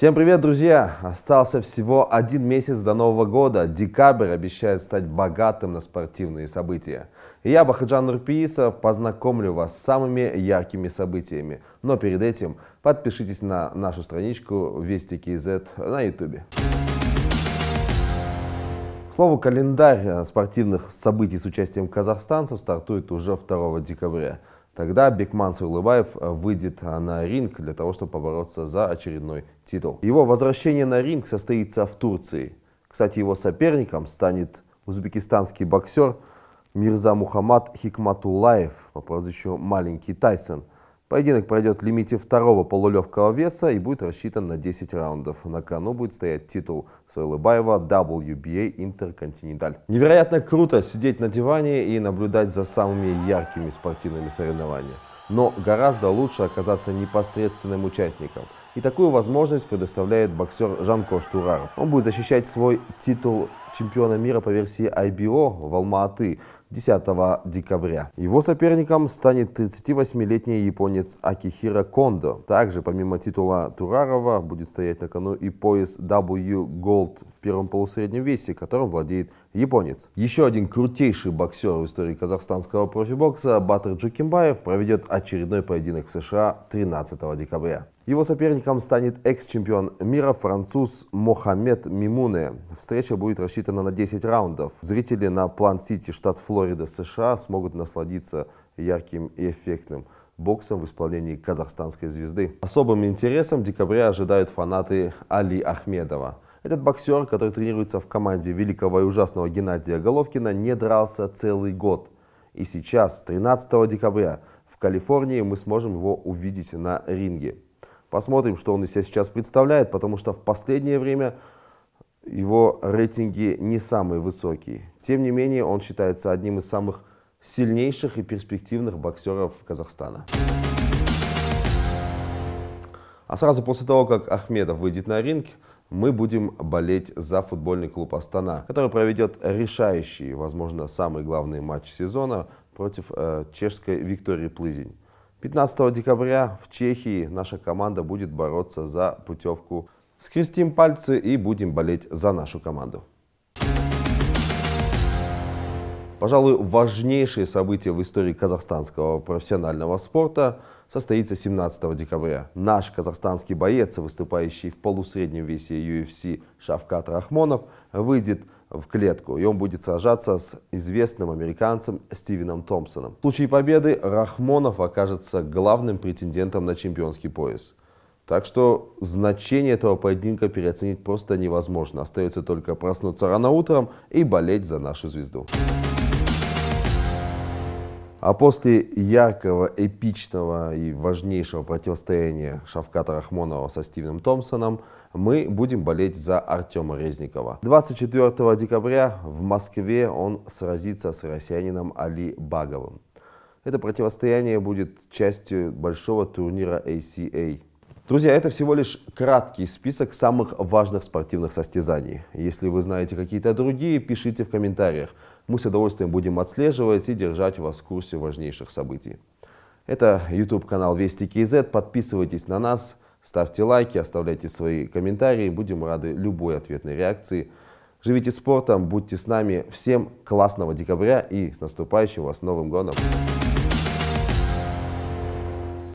Всем привет, друзья! Остался всего один месяц до Нового года. Декабрь обещает стать богатым на спортивные события. Я, Бахаджан Нурпиисов, познакомлю вас с самыми яркими событиями. Но перед этим подпишитесь на нашу страничку Вести КЗ на Ютубе. К слову, календарь э, спортивных событий с участием казахстанцев стартует уже 2 декабря. Тогда Бекман Сайлыбаев э, выйдет э, на ринг для того, чтобы побороться за очередной титул. Его возвращение на ринг состоится в Турции. Кстати, его соперником станет узбекистанский боксер Мирза Мухаммад Хикматулаев по прозвищу «Маленький Тайсон», Поединок пройдет в лимите второго полулегкого веса и будет рассчитан на 10 раундов. На кону будет стоять титул Сойлыбаева WBA Intercontinental. Невероятно круто сидеть на диване и наблюдать за самыми яркими спортивными соревнованиями. Но гораздо лучше оказаться непосредственным участником – и такую возможность предоставляет боксер Жанко Штураров. Он будет защищать свой титул чемпиона мира по версии IBO в Алма-Аты 10 декабря. Его соперником станет 38-летний японец Акихира Кондо. Также, помимо титула Турарова, будет стоять на кону и пояс W Gold в первом полусреднем весе, которым владеет японец. Еще один крутейший боксер в истории казахстанского профибокса Батыр Джукимбаев проведет очередной поединок в США 13 декабря. Его соперником станет экс-чемпион мира француз Мохаммед Мимуне. Встреча будет рассчитана на 10 раундов. Зрители на План-Сити, штат Флорида, США смогут насладиться ярким и эффектным боксом в исполнении казахстанской звезды. Особым интересом декабря ожидают фанаты Али Ахмедова. Этот боксер, который тренируется в команде великого и ужасного Геннадия Головкина, не дрался целый год. И сейчас, 13 декабря, в Калифорнии мы сможем его увидеть на ринге. Посмотрим, что он из себя сейчас представляет, потому что в последнее время его рейтинги не самые высокие. Тем не менее, он считается одним из самых сильнейших и перспективных боксеров Казахстана. А сразу после того, как Ахмедов выйдет на ринг, мы будем болеть за футбольный клуб «Астана», который проведет решающий, возможно, самый главный матч сезона против э, чешской «Виктории Плызень». 15 декабря в Чехии наша команда будет бороться за путевку. Скрестим пальцы и будем болеть за нашу команду. Пожалуй, важнейшее событие в истории казахстанского профессионального спорта состоится 17 декабря. Наш казахстанский боец, выступающий в полусреднем весе UFC Шавкат Рахмонов, выйдет в клетку, и он будет сражаться с известным американцем Стивеном Томпсоном. В случае победы Рахмонов окажется главным претендентом на чемпионский пояс. Так что значение этого поединка переоценить просто невозможно. Остается только проснуться рано утром и болеть за нашу звезду. А после яркого, эпичного и важнейшего противостояния Шавката Рахмонова со Стивеном Томпсоном мы будем болеть за Артема Резникова. 24 декабря в Москве он сразится с россиянином Али Баговым. Это противостояние будет частью большого турнира ACA – Друзья, это всего лишь краткий список самых важных спортивных состязаний. Если вы знаете какие-то другие, пишите в комментариях. Мы с удовольствием будем отслеживать и держать вас в курсе важнейших событий. Это YouTube-канал Вести КИЗ. Подписывайтесь на нас, ставьте лайки, оставляйте свои комментарии. Будем рады любой ответной реакции. Живите спортом, будьте с нами. Всем классного декабря и с наступающим вас Новым годом!